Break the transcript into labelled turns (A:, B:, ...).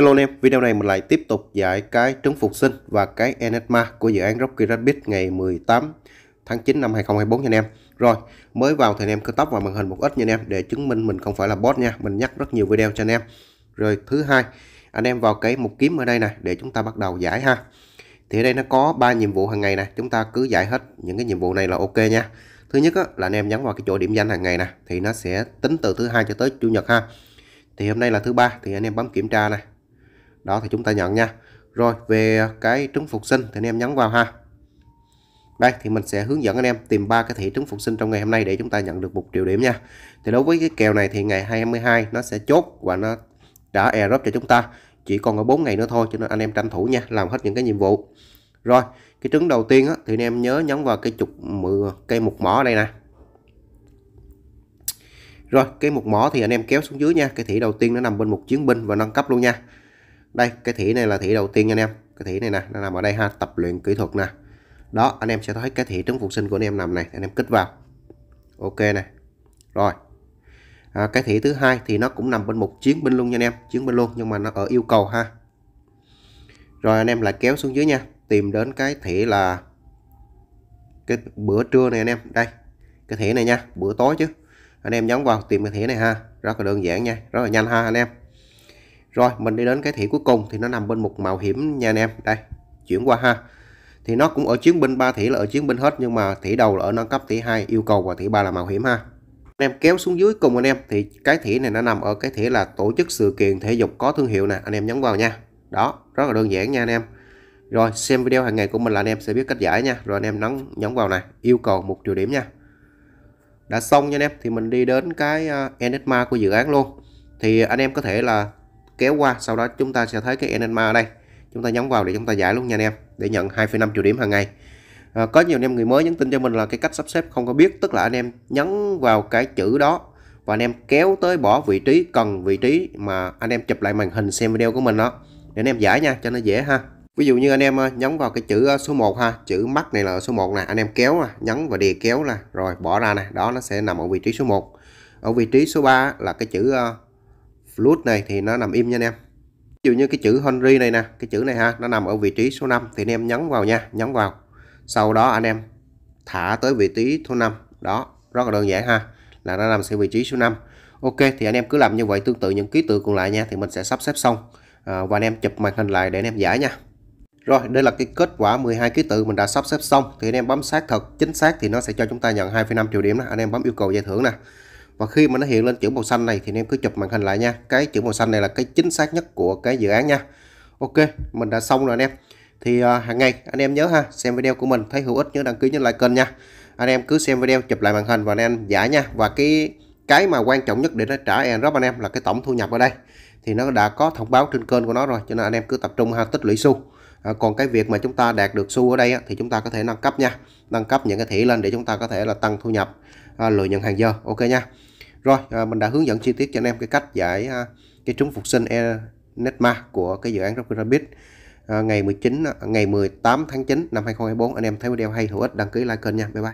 A: Hello anh em, video này mình lại tiếp tục giải cái trứng phục sinh và cái Enigma của dự án Rocky Rabbit ngày 18 tháng 9 năm 2024 nha anh em. Rồi, mới vào thì anh em cứ tóc vào màn hình một ít nha anh em để chứng minh mình không phải là bot nha, mình nhắc rất nhiều video cho anh em. Rồi thứ hai, anh em vào cái mục kiếm ở đây này để chúng ta bắt đầu giải ha. Thì ở đây nó có 3 nhiệm vụ hàng ngày này, chúng ta cứ giải hết những cái nhiệm vụ này là ok nha. Thứ nhất á, là anh em nhấn vào cái chỗ điểm danh hàng ngày nè thì nó sẽ tính từ thứ hai cho tới chủ nhật ha. Thì hôm nay là thứ ba thì anh em bấm kiểm tra này đó thì chúng ta nhận nha rồi về cái trứng phục sinh thì anh em nhấn vào ha đây thì mình sẽ hướng dẫn anh em tìm ba cái thị trứng phục sinh trong ngày hôm nay để chúng ta nhận được một triệu điểm nha thì đối với cái kèo này thì ngày 22 nó sẽ chốt và nó đã airdrop cho chúng ta chỉ còn có 4 ngày nữa thôi cho nên anh em tranh thủ nha làm hết những cái nhiệm vụ rồi cái trứng đầu tiên á, thì anh em nhớ nhấn vào cái trục cây mục mỏ ở đây nè rồi cái mục mỏ thì anh em kéo xuống dưới nha cái thị đầu tiên nó nằm bên một chiến binh và nâng cấp luôn nha đây cái thỉ này là thỉ đầu tiên anh em cái thỉ này nè nó nằm ở đây ha tập luyện kỹ thuật nè đó anh em sẽ thấy cái thỉ trứng phục sinh của anh em nằm này anh em kích vào ok này rồi à, cái thỉ thứ hai thì nó cũng nằm bên một chiến binh luôn nha anh em chiến binh luôn nhưng mà nó ở yêu cầu ha rồi anh em lại kéo xuống dưới nha tìm đến cái thỉ là cái bữa trưa này anh em đây cái thẻ này nha bữa tối chứ anh em nhấn vào tìm cái thẻ này ha rất là đơn giản nha rất là nhanh ha anh em rồi mình đi đến cái thẻ cuối cùng thì nó nằm bên một mạo hiểm nha anh em. Đây, chuyển qua ha. Thì nó cũng ở chiến binh 3 thẻ là ở chiến binh hết nhưng mà thẻ đầu là ở nâng cấp thẻ 2 yêu cầu và thẻ 3 là mạo hiểm ha. Anh em kéo xuống dưới cùng anh em thì cái thẻ này nó nằm ở cái thẻ là tổ chức sự kiện thể dục có thương hiệu nè, anh em nhấn vào nha. Đó, rất là đơn giản nha anh em. Rồi xem video hàng ngày của mình là anh em sẽ biết cách giải nha. Rồi anh em nhấn nhấn vào này, yêu cầu một triệu điểm nha. Đã xong nha anh em thì mình đi đến cái à, enigma của dự án luôn. Thì anh em có thể là kéo qua sau đó chúng ta sẽ thấy cái enigma ở đây chúng ta nhấn vào để chúng ta giải luôn nha anh em để nhận 2,5 triệu điểm hàng ngày à, có nhiều anh em người mới nhắn tin cho mình là cái cách sắp xếp không có biết tức là anh em nhấn vào cái chữ đó và anh em kéo tới bỏ vị trí cần vị trí mà anh em chụp lại màn hình xem video của mình đó để anh em giải nha cho nó dễ ha ví dụ như anh em à, nhấn vào cái chữ à, số 1 ha chữ mắt này là số 1 nè anh em kéo nè à, nhấn và đè kéo nè rồi bỏ ra nè đó nó sẽ nằm ở vị trí số 1 ở vị trí số 3 là cái chữ flute này thì nó nằm im nha anh em ví dụ như cái chữ Henry này nè cái chữ này ha nó nằm ở vị trí số 5 thì anh em nhấn vào nha nhấn vào sau đó anh em thả tới vị trí số 5 đó rất là đơn giản ha là nó nằm sẽ vị trí số 5 Ok thì anh em cứ làm như vậy tương tự những ký tự còn lại nha thì mình sẽ sắp xếp xong à, và anh em chụp màn hình lại để anh em giải nha rồi đây là cái kết quả 12 ký tự mình đã sắp xếp xong thì anh em bấm xác thật chính xác thì nó sẽ cho chúng ta nhận 2,5 triệu điểm đó. anh em bấm yêu cầu giải thưởng nè và khi mà nó hiện lên chữ màu xanh này thì anh em cứ chụp màn hình lại nha cái chữ màu xanh này là cái chính xác nhất của cái dự án nha ok mình đã xong rồi anh em thì à, hàng ngày anh em nhớ ha xem video của mình thấy hữu ích nhớ đăng ký nhấn like kênh nha anh em cứ xem video chụp lại màn hình và anh em giả nha và cái cái mà quan trọng nhất để nó trả airdrop anh em là cái tổng thu nhập ở đây thì nó đã có thông báo trên kênh của nó rồi cho nên anh em cứ tập trung ha tích lũy xu à, còn cái việc mà chúng ta đạt được xu ở đây á, thì chúng ta có thể nâng cấp nha nâng cấp những cái thẻ lên để chúng ta có thể là tăng thu nhập à, lợi nhuận hàng giờ ok nha rồi à, mình đã hướng dẫn chi tiết cho anh em cái cách giải à, cái trúng phục sinh Enigma của cái dự án Rocket Rabbit à, ngày 19 à, ngày 18 tháng 9 năm 2024 anh em thấy video hay hữu ích đăng ký like kênh nha. Bye bye.